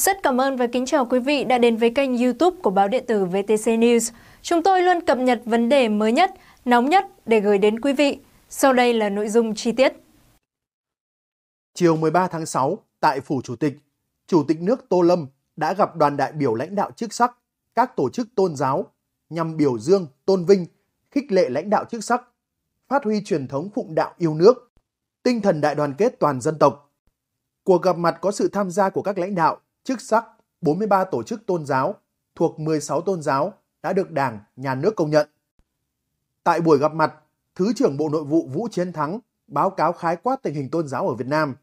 Rất cảm ơn và kính chào quý vị đã đến với kênh youtube của báo điện tử VTC News. Chúng tôi luôn cập nhật vấn đề mới nhất, nóng nhất để gửi đến quý vị. Sau đây là nội dung chi tiết. Chiều 13 tháng 6, tại Phủ Chủ tịch, Chủ tịch nước Tô Lâm đã gặp đoàn đại biểu lãnh đạo chức sắc, các tổ chức tôn giáo nhằm biểu dương, tôn vinh, khích lệ lãnh đạo chức sắc, phát huy truyền thống phụng đạo yêu nước, tinh thần đại đoàn kết toàn dân tộc. Cuộc gặp mặt có sự tham gia của các lãnh đạo chức sắc 43 tổ chức tôn giáo thuộc 16 tôn giáo đã được Đảng, Nhà nước công nhận. Tại buổi gặp mặt, Thứ trưởng Bộ Nội vụ Vũ Chiến Thắng báo cáo khái quát tình hình tôn giáo ở Việt Nam.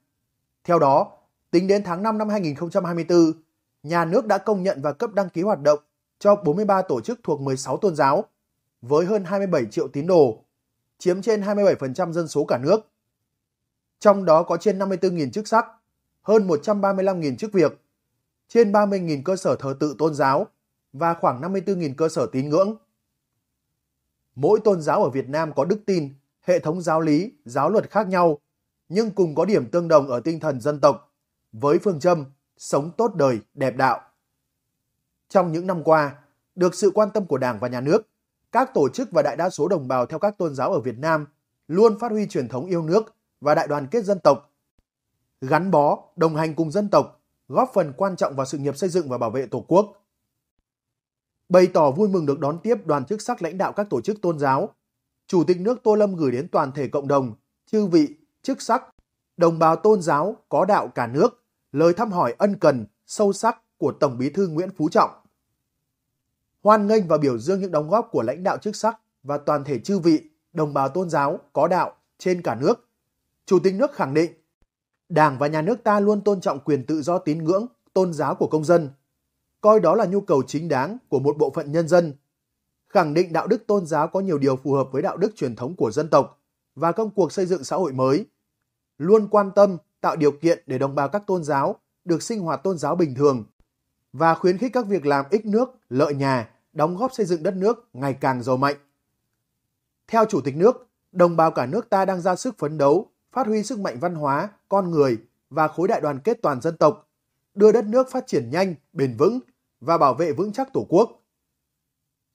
Theo đó, tính đến tháng 5 năm 2024, nhà nước đã công nhận và cấp đăng ký hoạt động cho 43 tổ chức thuộc 16 tôn giáo, với hơn 27 triệu tín đồ, chiếm trên 27% dân số cả nước. Trong đó có trên 54.000 chức sắc, hơn 135.000 chức việc, trên 30.000 cơ sở thờ tự tôn giáo và khoảng 54.000 cơ sở tín ngưỡng. Mỗi tôn giáo ở Việt Nam có đức tin, hệ thống giáo lý, giáo luật khác nhau, nhưng cùng có điểm tương đồng ở tinh thần dân tộc, với phương châm sống tốt đời, đẹp đạo. Trong những năm qua, được sự quan tâm của Đảng và Nhà nước, các tổ chức và đại đa số đồng bào theo các tôn giáo ở Việt Nam luôn phát huy truyền thống yêu nước và đại đoàn kết dân tộc, gắn bó, đồng hành cùng dân tộc, góp phần quan trọng vào sự nghiệp xây dựng và bảo vệ Tổ quốc. Bày tỏ vui mừng được đón tiếp đoàn chức sắc lãnh đạo các tổ chức tôn giáo, Chủ tịch nước Tô Lâm gửi đến toàn thể cộng đồng, chư vị, chức sắc, đồng bào tôn giáo có đạo cả nước, lời thăm hỏi ân cần, sâu sắc của Tổng Bí thư Nguyễn Phú Trọng. Hoan nghênh và biểu dương những đóng góp của lãnh đạo chức sắc và toàn thể chư vị, đồng bào tôn giáo có đạo trên cả nước. Chủ tịch nước khẳng định Đảng và nhà nước ta luôn tôn trọng quyền tự do tín ngưỡng, tôn giáo của công dân, coi đó là nhu cầu chính đáng của một bộ phận nhân dân, khẳng định đạo đức tôn giáo có nhiều điều phù hợp với đạo đức truyền thống của dân tộc và công cuộc xây dựng xã hội mới, luôn quan tâm tạo điều kiện để đồng bào các tôn giáo được sinh hoạt tôn giáo bình thường và khuyến khích các việc làm ích nước, lợi nhà, đóng góp xây dựng đất nước ngày càng giàu mạnh. Theo Chủ tịch nước, đồng bào cả nước ta đang ra sức phấn đấu phát huy sức mạnh văn hóa, con người và khối đại đoàn kết toàn dân tộc, đưa đất nước phát triển nhanh, bền vững và bảo vệ vững chắc Tổ quốc.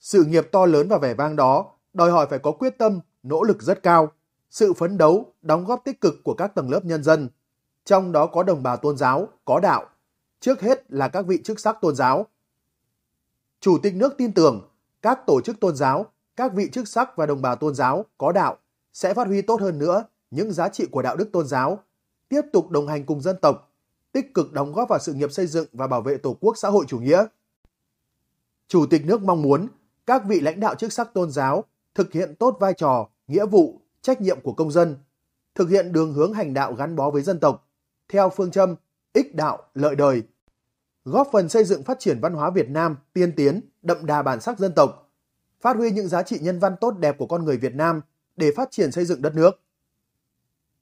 Sự nghiệp to lớn và vẻ vang đó đòi hỏi phải có quyết tâm, nỗ lực rất cao, sự phấn đấu, đóng góp tích cực của các tầng lớp nhân dân, trong đó có đồng bào tôn giáo, có đạo, trước hết là các vị chức sắc tôn giáo. Chủ tịch nước tin tưởng các tổ chức tôn giáo, các vị chức sắc và đồng bào tôn giáo có đạo sẽ phát huy tốt hơn nữa những giá trị của đạo đức tôn giáo, tiếp tục đồng hành cùng dân tộc, tích cực đóng góp vào sự nghiệp xây dựng và bảo vệ Tổ quốc xã hội chủ nghĩa. Chủ tịch nước mong muốn các vị lãnh đạo chức sắc tôn giáo thực hiện tốt vai trò, nghĩa vụ, trách nhiệm của công dân, thực hiện đường hướng hành đạo gắn bó với dân tộc, theo phương châm ích đạo, lợi đời, góp phần xây dựng phát triển văn hóa Việt Nam tiên tiến, đậm đà bản sắc dân tộc, phát huy những giá trị nhân văn tốt đẹp của con người Việt Nam để phát triển xây dựng đất nước.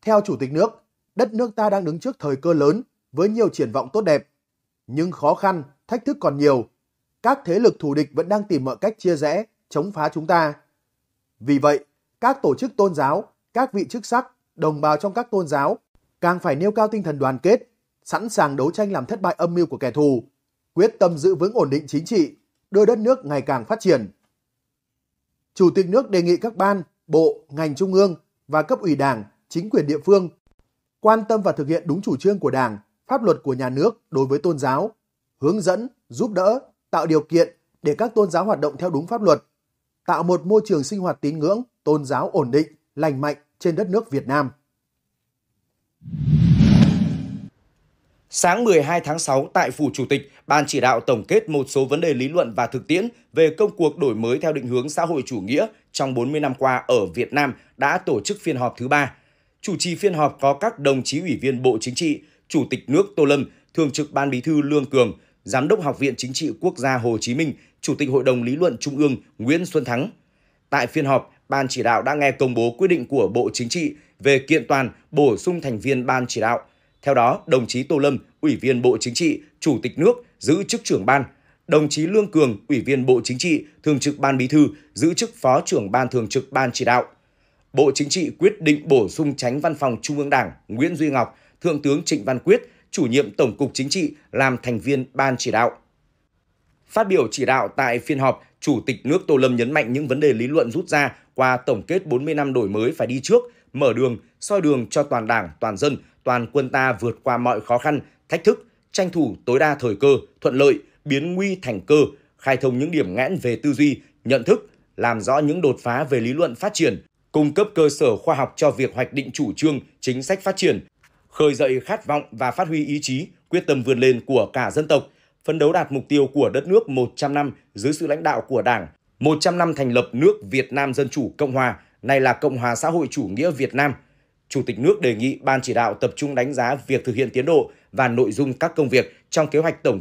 Theo Chủ tịch nước, đất nước ta đang đứng trước thời cơ lớn với nhiều triển vọng tốt đẹp. Nhưng khó khăn, thách thức còn nhiều. Các thế lực thù địch vẫn đang tìm mọi cách chia rẽ, chống phá chúng ta. Vì vậy, các tổ chức tôn giáo, các vị chức sắc, đồng bào trong các tôn giáo càng phải nêu cao tinh thần đoàn kết, sẵn sàng đấu tranh làm thất bại âm mưu của kẻ thù, quyết tâm giữ vững ổn định chính trị, đưa đất nước ngày càng phát triển. Chủ tịch nước đề nghị các ban, bộ, ngành trung ương và cấp ủy đảng chính quyền địa phương quan tâm và thực hiện đúng chủ trương của Đảng, pháp luật của nhà nước đối với tôn giáo, hướng dẫn, giúp đỡ, tạo điều kiện để các tôn giáo hoạt động theo đúng pháp luật, tạo một môi trường sinh hoạt tín ngưỡng, tôn giáo ổn định, lành mạnh trên đất nước Việt Nam. Sáng 12 tháng 6 tại Phủ Chủ tịch, Ban chỉ đạo tổng kết một số vấn đề lý luận và thực tiễn về công cuộc đổi mới theo định hướng xã hội chủ nghĩa trong 40 năm qua ở Việt Nam đã tổ chức phiên họp thứ ba Chủ trì phiên họp có các đồng chí Ủy viên Bộ Chính trị, Chủ tịch nước Tô Lâm, Thường trực Ban Bí thư Lương Cường, Giám đốc Học viện Chính trị Quốc gia Hồ Chí Minh, Chủ tịch Hội đồng Lý luận Trung ương Nguyễn Xuân Thắng. Tại phiên họp, Ban chỉ đạo đã nghe công bố quyết định của Bộ Chính trị về kiện toàn bổ sung thành viên Ban chỉ đạo. Theo đó, đồng chí Tô Lâm, Ủy viên Bộ Chính trị, Chủ tịch nước, giữ chức trưởng ban. Đồng chí Lương Cường, Ủy viên Bộ Chính trị, Thường trực Ban Bí thư, giữ chức Phó trưởng Ban Thường trực Ban chỉ đạo. Bộ Chính trị quyết định bổ sung tránh văn phòng Trung ương Đảng Nguyễn Duy Ngọc, Thượng tướng Trịnh Văn Quyết, chủ nhiệm Tổng cục Chính trị làm thành viên ban chỉ đạo. Phát biểu chỉ đạo tại phiên họp, Chủ tịch nước Tô Lâm nhấn mạnh những vấn đề lý luận rút ra qua tổng kết 40 năm đổi mới phải đi trước, mở đường, soi đường cho toàn đảng, toàn dân, toàn quân ta vượt qua mọi khó khăn, thách thức, tranh thủ tối đa thời cơ, thuận lợi, biến nguy thành cơ, khai thông những điểm ngẽn về tư duy, nhận thức, làm rõ những đột phá về lý luận phát triển, cung cấp cơ sở khoa học cho việc hoạch định chủ trương, chính sách phát triển, khơi dậy khát vọng và phát huy ý chí, quyết tâm vươn lên của cả dân tộc, phấn đấu đạt mục tiêu của đất nước 100 năm dưới sự lãnh đạo của Đảng, 100 năm thành lập nước Việt Nam Dân Chủ Cộng Hòa, nay là Cộng hòa xã hội chủ nghĩa Việt Nam. Chủ tịch nước đề nghị Ban chỉ đạo tập trung đánh giá việc thực hiện tiến độ và nội dung các công việc trong kế hoạch tổng